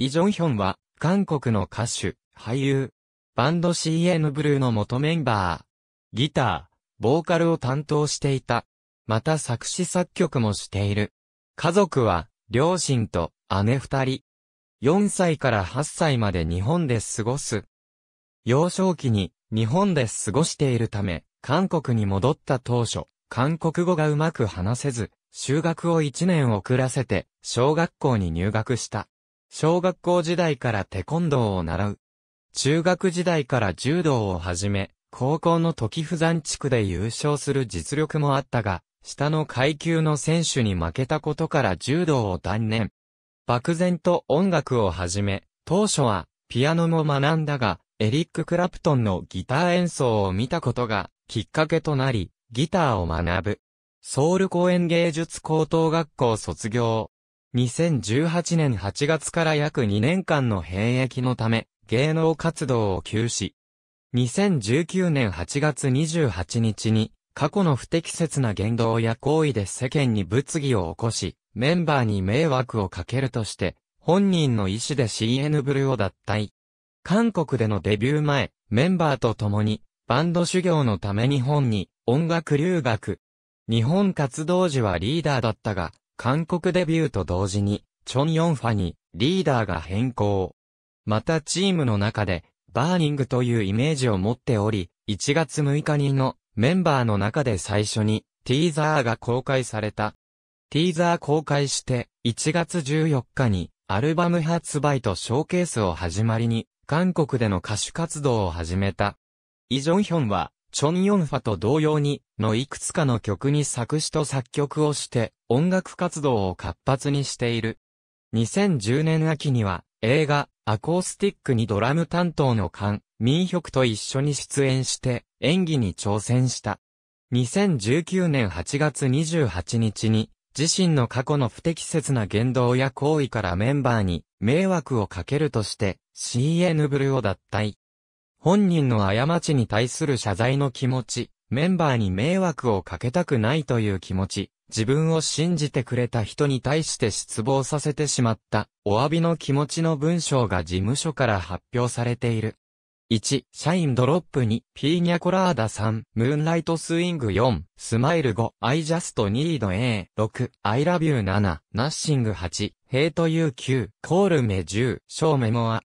イ・ジョンヒョンは、韓国の歌手、俳優、バンド CN ブルーの元メンバー、ギター、ボーカルを担当していた。また作詞作曲もしている。家族は、両親と姉二人。4歳から8歳まで日本で過ごす。幼少期に日本で過ごしているため、韓国に戻った当初、韓国語がうまく話せず、修学を1年遅らせて、小学校に入学した。小学校時代からテコンドーを習う。中学時代から柔道を始め、高校の時不山地区で優勝する実力もあったが、下の階級の選手に負けたことから柔道を断念。漠然と音楽を始め、当初はピアノも学んだが、エリック・クラプトンのギター演奏を見たことがきっかけとなり、ギターを学ぶ。ソウル公演芸術高等学校卒業。2018年8月から約2年間の兵役のため、芸能活動を休止。2019年8月28日に、過去の不適切な言動や行為で世間に物議を起こし、メンバーに迷惑をかけるとして、本人の意思で CN ブルを脱退。韓国でのデビュー前、メンバーと共に、バンド修行のため日本に音楽留学。日本活動時はリーダーだったが、韓国デビューと同時に、チョン・ヨンファにリーダーが変更。またチームの中で、バーニングというイメージを持っており、1月6日にのメンバーの中で最初にティーザーが公開された。ティーザー公開して1月14日にアルバム発売とショーケースを始まりに韓国での歌手活動を始めた。イ・ジョンヒョンはチョン・ヨンファと同様に、のいくつかの曲に作詞と作曲をして、音楽活動を活発にしている。2010年秋には、映画、アコースティックにドラム担当のカン・ミンヒョクと一緒に出演して、演技に挑戦した。2019年8月28日に、自身の過去の不適切な言動や行為からメンバーに迷惑をかけるとして、CN ブルを脱退。本人の過ちに対する謝罪の気持ち、メンバーに迷惑をかけたくないという気持ち、自分を信じてくれた人に対して失望させてしまった、お詫びの気持ちの文章が事務所から発表されている。1、社員ドロップ2、ピーニャコラーダ3、ムーンライトスイング4、スマイル5、アイジャストニード A、6、アイラビュー7、ナッシング8、ヘイトユー9コールメ10、ショーメモア、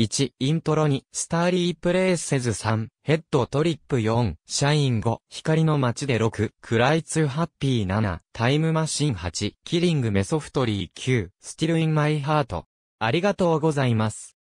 1、イントロ2、スターリープレイセズ3、ヘッドトリップ4、シャイン5、光の街で6、クライツハッピー7、タイムマシン8、キリングメソフトリー9、スティルインマイハート。ありがとうございます。